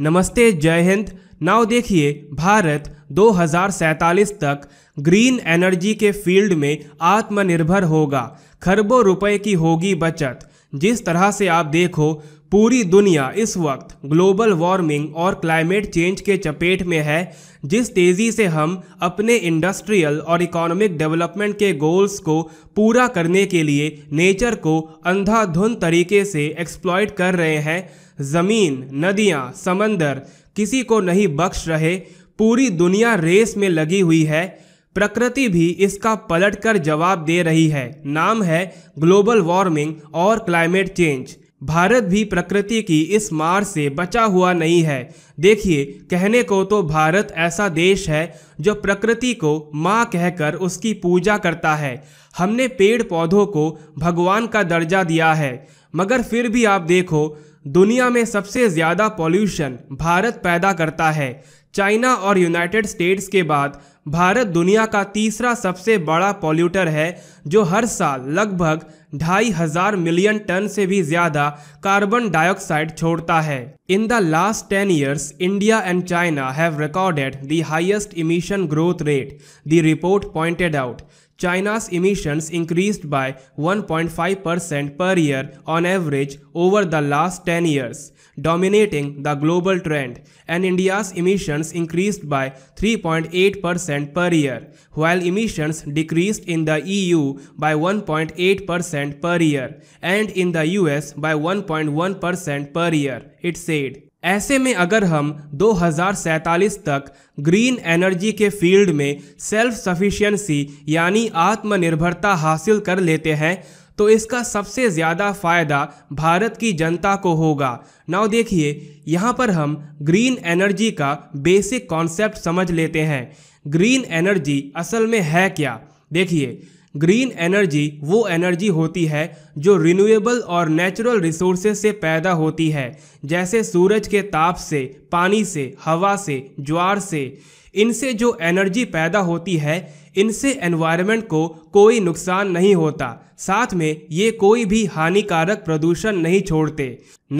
नमस्ते जय हिंद नाव देखिए भारत दो तक ग्रीन एनर्जी के फील्ड में आत्मनिर्भर होगा खरबों रुपए की होगी बचत जिस तरह से आप देखो पूरी दुनिया इस वक्त ग्लोबल वार्मिंग और क्लाइमेट चेंज के चपेट में है जिस तेज़ी से हम अपने इंडस्ट्रियल और इकोनॉमिक डेवलपमेंट के गोल्स को पूरा करने के लिए नेचर को अंधाधुंध तरीके से एक्सप्लॉयट कर रहे हैं ज़मीन नदियाँ समंदर किसी को नहीं बख्श रहे पूरी दुनिया रेस में लगी हुई है प्रकृति भी इसका पलटकर जवाब दे रही है नाम है ग्लोबल वार्मिंग और क्लाइमेट चेंज भारत भी प्रकृति की इस मार से बचा हुआ नहीं है देखिए कहने को तो भारत ऐसा देश है जो प्रकृति को माँ कहकर उसकी पूजा करता है हमने पेड़ पौधों को भगवान का दर्जा दिया है मगर फिर भी आप देखो दुनिया में सबसे ज़्यादा पॉल्यूशन भारत पैदा करता है चाइना और यूनाइटेड स्टेट्स के बाद भारत दुनिया का तीसरा सबसे बड़ा पॉल्यूटर है जो हर साल लगभग ढाई हजार मिलियन टन से भी ज़्यादा कार्बन डाइऑक्साइड छोड़ता है in the last ten years India and China have recorded the highest emission growth rate the report pointed out China's emissions increased by 1.5% per year on average over the last 10 years, dominating the global trend, and India's emissions increased by 3.8% per year, while emissions decreased in the EU by 1.8% per year and in the US by 1.1% per year, it said. ऐसे में अगर हम दो तक green energy के field में self sufficiency यानी आत्मनिर्भरता हासिल कर लेते हैं तो इसका सबसे ज़्यादा फायदा भारत की जनता को होगा नाउ देखिए यहाँ पर हम ग्रीन एनर्जी का बेसिक कॉन्सेप्ट समझ लेते हैं ग्रीन एनर्जी असल में है क्या देखिए ग्रीन एनर्जी वो एनर्जी होती है जो रिन्यूएबल और नेचुरल रिसोर्सेज से पैदा होती है जैसे सूरज के ताप से पानी से हवा से ज्वार से इनसे जो एनर्जी पैदा होती है इनसे एनवायरनमेंट को कोई नुकसान नहीं होता साथ में ये कोई भी हानिकारक प्रदूषण नहीं छोड़ते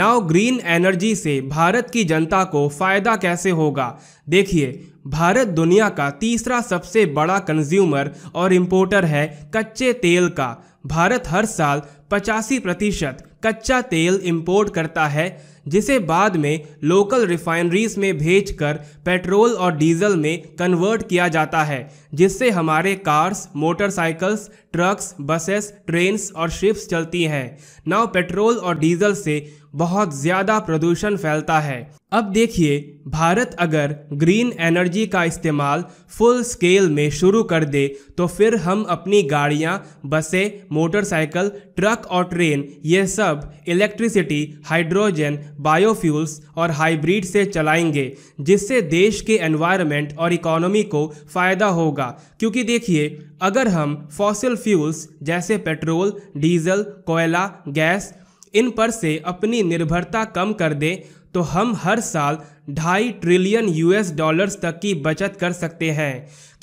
नाउ ग्रीन एनर्जी से भारत की जनता को फायदा कैसे होगा देखिए भारत दुनिया का तीसरा सबसे बड़ा कंज्यूमर और इम्पोर्टर है कच्चे तेल का भारत हर साल पचासी प्रतिशत कच्चा तेल इंपोर्ट करता है जिसे बाद में लोकल रिफाइनरीज में भेजकर पेट्रोल और डीजल में कन्वर्ट किया जाता है जिससे हमारे cars motorcycles trucks buses trains और शिप्स चलती हैं नाव पेट्रोल और डीजल से बहुत ज़्यादा प्रदूषण फैलता है अब देखिए भारत अगर ग्रीन एनर्जी का इस्तेमाल फुल स्केल में शुरू कर दे तो फिर हम अपनी गाड़ियाँ बसें मोटरसाइकिल ट्रक ट्रक और ट्रेन ये सब इलेक्ट्रिसिटी हाइड्रोजन बायोफ्यूल्स और हाइब्रिड से चलाएंगे जिससे देश के एनवायरनमेंट और इकोनॉमी को फ़ायदा होगा क्योंकि देखिए अगर हम फॉसिल फ्यूल्स जैसे पेट्रोल डीजल कोयला गैस इन पर से अपनी निर्भरता कम कर दें तो हम हर साल ढाई ट्रिलियन यूएस डॉलर्स तक की बचत कर सकते हैं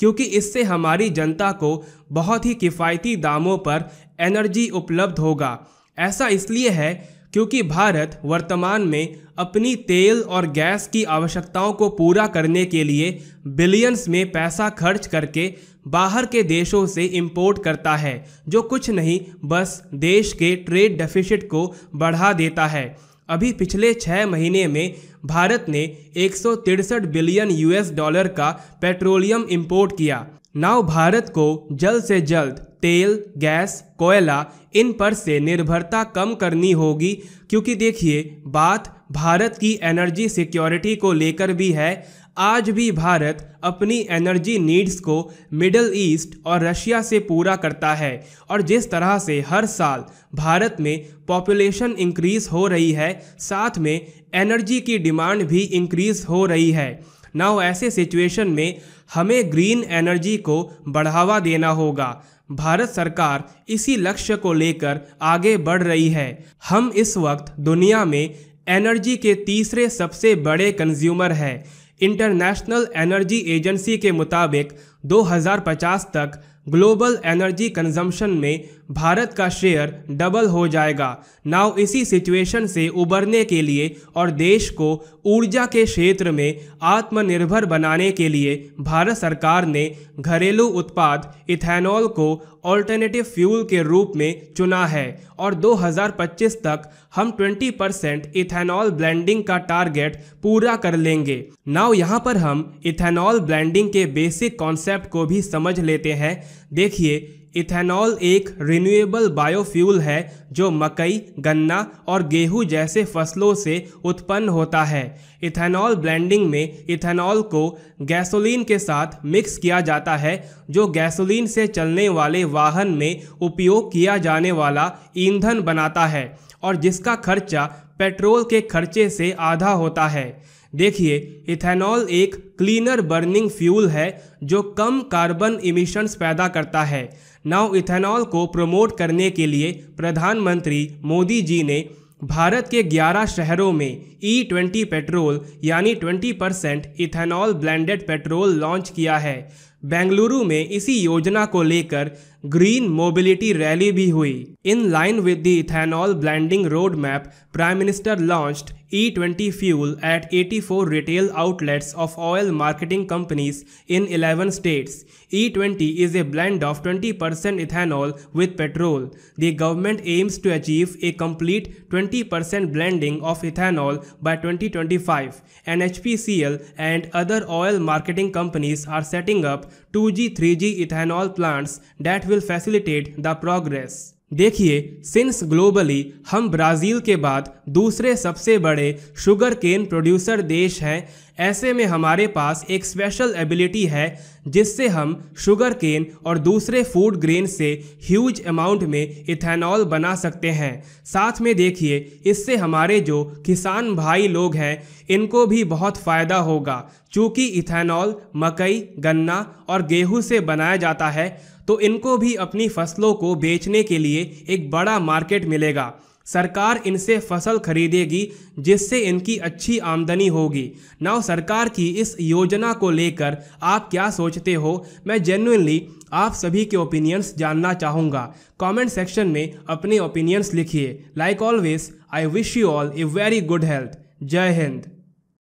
क्योंकि इससे हमारी जनता को बहुत ही किफ़ायती दामों पर एनर्जी उपलब्ध होगा ऐसा इसलिए है क्योंकि भारत वर्तमान में अपनी तेल और गैस की आवश्यकताओं को पूरा करने के लिए बिलियंस में पैसा खर्च करके बाहर के देशों से इंपोर्ट करता है जो कुछ नहीं बस देश के ट्रेड डेफिसिट को बढ़ा देता है अभी पिछले छः महीने में भारत ने एक बिलियन यूएस डॉलर का पेट्रोलियम इंपोर्ट किया नाव भारत को जल्द से जल्द तेल गैस कोयला इन पर से निर्भरता कम करनी होगी क्योंकि देखिए बात भारत की एनर्जी सिक्योरिटी को लेकर भी है आज भी भारत अपनी एनर्जी नीड्स को मिडल ईस्ट और रशिया से पूरा करता है और जिस तरह से हर साल भारत में पॉपुलेशन इंक्रीज हो रही है साथ में एनर्जी की डिमांड भी इंक्रीज हो रही है नाउ ऐसे सिचुएशन में हमें ग्रीन एनर्जी को बढ़ावा देना होगा भारत सरकार इसी लक्ष्य को लेकर आगे बढ़ रही है हम इस वक्त दुनिया में एनर्जी के तीसरे सबसे बड़े कंज्यूमर है इंटरनेशनल एनर्जी एजेंसी के मुताबिक 2050 तक ग्लोबल एनर्जी कंजम्पशन में भारत का शेयर डबल हो जाएगा नाउ इसी सिचुएशन से उबरने के लिए और देश को ऊर्जा के क्षेत्र में आत्मनिर्भर बनाने के लिए भारत सरकार ने घरेलू उत्पाद इथेनॉल को ऑल्टरनेटिव फ्यूल के रूप में चुना है और 2025 तक हम 20 परसेंट इथेनॉल ब्लेंडिंग का टारगेट पूरा कर लेंगे नाउ यहाँ पर हम इथेनॉल ब्लेंडिंग के बेसिक कॉन्सेप्ट को भी समझ लेते हैं देखिए इथेनॉल एक रिन्यूएबल बायोफ्यूल है जो मकई गन्ना और गेहूं जैसे फसलों से उत्पन्न होता है इथेनॉल ब्लेंडिंग में इथेनॉल को गैसोलीन के साथ मिक्स किया जाता है जो गैसोलीन से चलने वाले वाहन में उपयोग किया जाने वाला ईंधन बनाता है और जिसका खर्चा पेट्रोल के खर्चे से आधा होता है देखिए इथेनॉल एक क्लीनर बर्निंग फ्यूल है जो कम कार्बन इमिशंस पैदा करता है नाउ इथेनॉल को प्रमोट करने के लिए प्रधानमंत्री मोदी जी ने भारत के 11 शहरों में ई e ट्वेंटी पेट्रोल यानी 20 percent ethanol blended petrol launch किया है बेंगलुरु में इसी योजना को लेकर ग्रीन मोबिलिटी रैली भी हुई in line with the ethanol blending road map prime minister launched E20 fuel at 84 retail outlets of oil marketing companies in 11 states. E20 is a blend of 20% ethanol with petrol. The government aims to achieve a complete 20% blending of ethanol by 2025. NHPCL and other oil marketing companies are setting up 2G 3G ethanol plants that will facilitate the progress. देखिए since globally हम Brazil के बाद दूसरे सबसे बड़े sugar cane producer देश हैं ऐसे में हमारे पास एक स्पेशल एबिलिटी है जिससे हम शुगर केन और दूसरे फूड ग्रेन से ह्यूज अमाउंट में इथेनॉल बना सकते हैं साथ में देखिए इससे हमारे जो किसान भाई लोग हैं इनको भी बहुत फ़ायदा होगा चूँकि इथेनॉल मकई गन्ना और गेहूँ से बनाया जाता है तो इनको भी अपनी फसलों को बेचने के लिए एक बड़ा मार्केट मिलेगा सरकार इनसे फसल खरीदेगी जिससे इनकी अच्छी आमदनी होगी नाउ सरकार की इस योजना को लेकर आप क्या सोचते हो मैं जेनुनली आप सभी के ओपिनियंस जानना चाहूँगा कमेंट सेक्शन में अपने ओपिनियंस लिखिए like always I wish you all a very good health जय हिंद